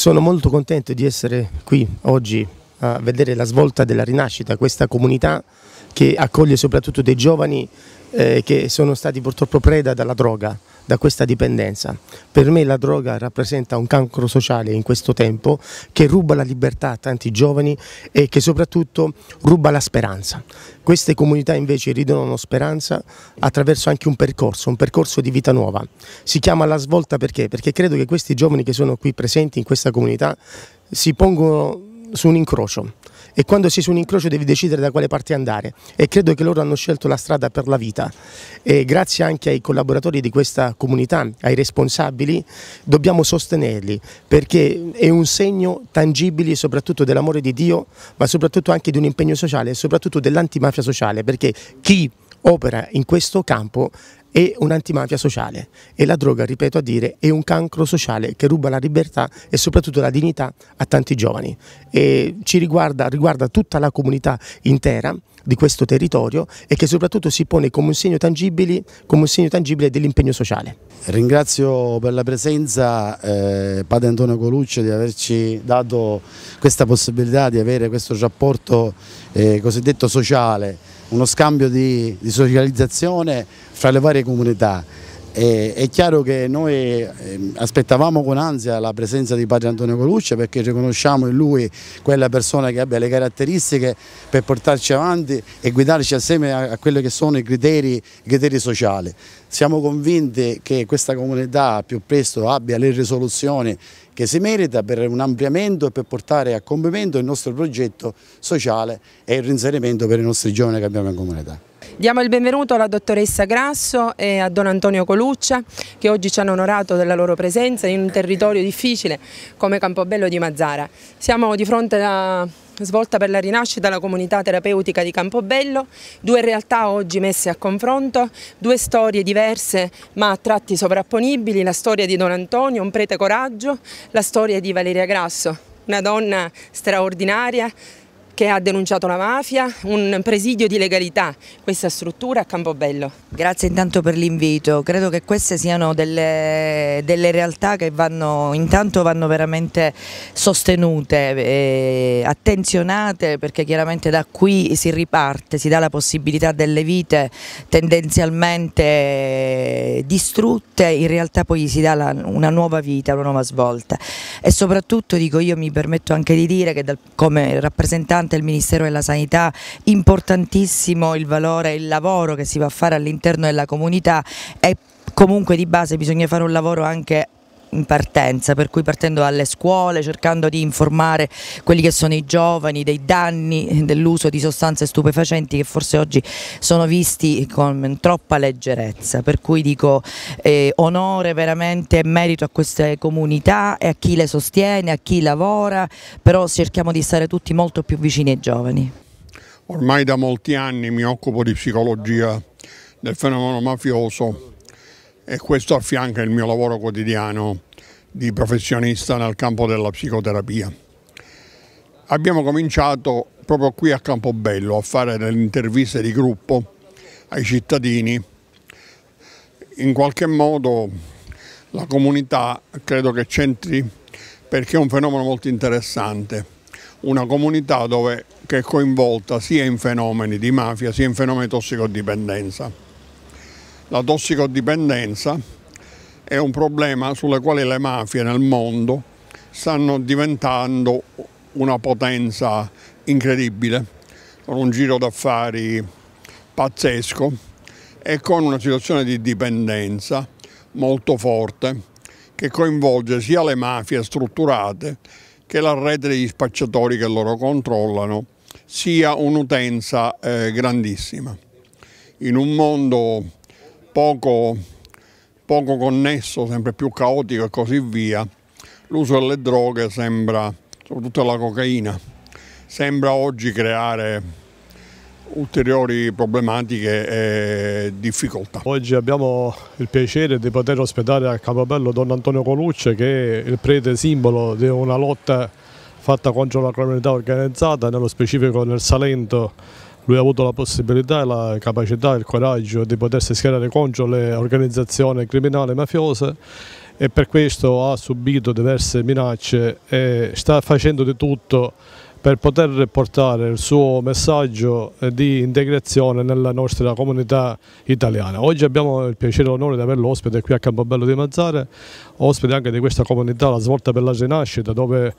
Sono molto contento di essere qui oggi a vedere la svolta della rinascita, questa comunità che accoglie soprattutto dei giovani eh, che sono stati purtroppo preda dalla droga da questa dipendenza. Per me la droga rappresenta un cancro sociale in questo tempo che ruba la libertà a tanti giovani e che soprattutto ruba la speranza. Queste comunità invece ridonano speranza attraverso anche un percorso, un percorso di vita nuova. Si chiama la svolta perché? Perché credo che questi giovani che sono qui presenti in questa comunità si pongono su un incrocio e quando sei su un incrocio devi decidere da quale parte andare e credo che loro hanno scelto la strada per la vita e grazie anche ai collaboratori di questa comunità, ai responsabili, dobbiamo sostenerli perché è un segno tangibile soprattutto dell'amore di Dio ma soprattutto anche di un impegno sociale e soprattutto dell'antimafia sociale perché chi opera in questo campo è un'antimafia sociale e la droga, ripeto a dire, è un cancro sociale che ruba la libertà e soprattutto la dignità a tanti giovani e ci riguarda, riguarda tutta la comunità intera di questo territorio e che soprattutto si pone come un segno tangibile, come un segno tangibile dell'impegno sociale. Ringrazio per la presenza eh, Padre Antonio Coluccio di averci dato questa possibilità di avere questo rapporto eh, cosiddetto sociale uno scambio di, di socializzazione fra le varie comunità è chiaro che noi ehm, aspettavamo con ansia la presenza di padre Antonio Coluccia perché riconosciamo in lui quella persona che abbia le caratteristiche per portarci avanti e guidarci assieme a, a quelli che sono i criteri, i criteri sociali. Siamo convinti che questa comunità più presto abbia le risoluzioni che si merita per un ampliamento e per portare a compimento il nostro progetto sociale e il reinserimento per i nostri giovani che abbiamo in comunità. Diamo il benvenuto alla dottoressa Grasso e a Don Antonio Coluccia che oggi ci hanno onorato della loro presenza in un territorio difficile come Campobello di Mazzara. Siamo di fronte alla svolta per la rinascita della comunità terapeutica di Campobello, due realtà oggi messe a confronto, due storie diverse ma a tratti sovrapponibili, la storia di Don Antonio, un prete coraggio, la storia di Valeria Grasso, una donna straordinaria, che ha denunciato la mafia, un presidio di legalità, questa struttura a Campobello. Grazie intanto per l'invito, credo che queste siano delle, delle realtà che vanno, intanto vanno veramente sostenute, eh, attenzionate perché chiaramente da qui si riparte, si dà la possibilità delle vite tendenzialmente eh, distrutte, in realtà poi si dà la, una nuova vita, una nuova svolta e soprattutto dico io mi permetto anche di dire che dal, come rappresentante veramente il Ministero della Sanità, importantissimo il valore, il lavoro che si va a fare all'interno della comunità e comunque di base bisogna fare un lavoro anche in partenza, per cui partendo dalle scuole, cercando di informare quelli che sono i giovani dei danni dell'uso di sostanze stupefacenti che forse oggi sono visti con troppa leggerezza, per cui dico eh, onore veramente e merito a queste comunità e a chi le sostiene, a chi lavora, però cerchiamo di stare tutti molto più vicini ai giovani. Ormai da molti anni mi occupo di psicologia del fenomeno mafioso e questo affianca il mio lavoro quotidiano di professionista nel campo della psicoterapia. Abbiamo cominciato proprio qui a Campobello a fare delle interviste di gruppo ai cittadini. In qualche modo la comunità credo che c'entri perché è un fenomeno molto interessante. Una comunità dove, che è coinvolta sia in fenomeni di mafia sia in fenomeni di tossicodipendenza la tossicodipendenza è un problema sulle quali le mafie nel mondo stanno diventando una potenza incredibile, con un giro d'affari pazzesco e con una situazione di dipendenza molto forte che coinvolge sia le mafie strutturate che la rete degli spacciatori che loro controllano, sia un'utenza eh, grandissima. In un mondo poco, poco connesso, sempre più caotico e così via, l'uso delle droghe sembra, soprattutto la cocaina, sembra oggi creare ulteriori problematiche e difficoltà. Oggi abbiamo il piacere di poter ospitare a Capabello Don Antonio Colucce che è il prete simbolo di una lotta fatta contro la criminalità organizzata, nello specifico nel Salento lui ha avuto la possibilità, la capacità e il coraggio di potersi schierare contro le organizzazioni criminali mafiose e per questo ha subito diverse minacce e sta facendo di tutto per poter portare il suo messaggio di integrazione nella nostra comunità italiana. Oggi abbiamo il piacere e l'onore di averlo ospite qui a Campobello di Mazzare, ospite anche di questa comunità La Svolta per la Rinascita, dove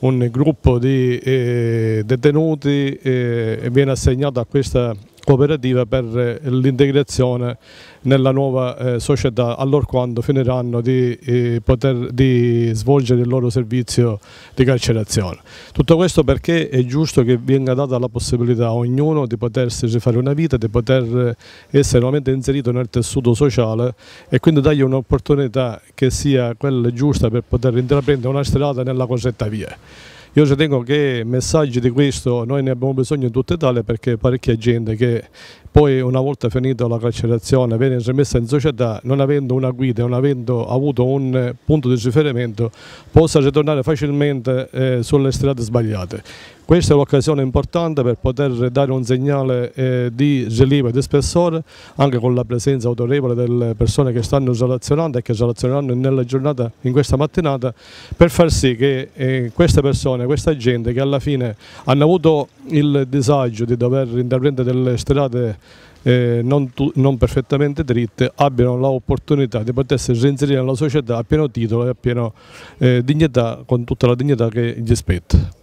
un gruppo di eh, detenuti eh, viene assegnato a questa cooperativa per eh, l'integrazione nella nuova eh, società allorquando finiranno di, eh, poter, di svolgere il loro servizio di carcerazione. Tutto questo perché è giusto che venga data la possibilità a ognuno di potersi rifare una vita, di poter eh, essere nuovamente inserito nel tessuto sociale e quindi dargli un'opportunità che sia quella giusta per poter intraprendere una strada nella cosetta via. Io ritengo che messaggi di questo noi ne abbiamo bisogno in tutta Italia perché parecchia gente che poi una volta finita la carcerazione viene rimessa in società, non avendo una guida, non avendo avuto un eh, punto di riferimento, possa ritornare facilmente eh, sulle strade sbagliate. Questa è un'occasione importante per poter dare un segnale eh, di rilievo e di spessore anche con la presenza autorevole delle persone che stanno relazionando e che relazioneranno nella giornata, in questa mattinata, per far sì che eh, queste persone, questa gente che alla fine hanno avuto il disagio di dover intraprendere delle strade eh, non, tu, non, perfettamente dritte abbiano l'opportunità di potersi reinserire nella società a pieno titolo e a pieno eh, dignità, con tutta la dignità che gli spetta.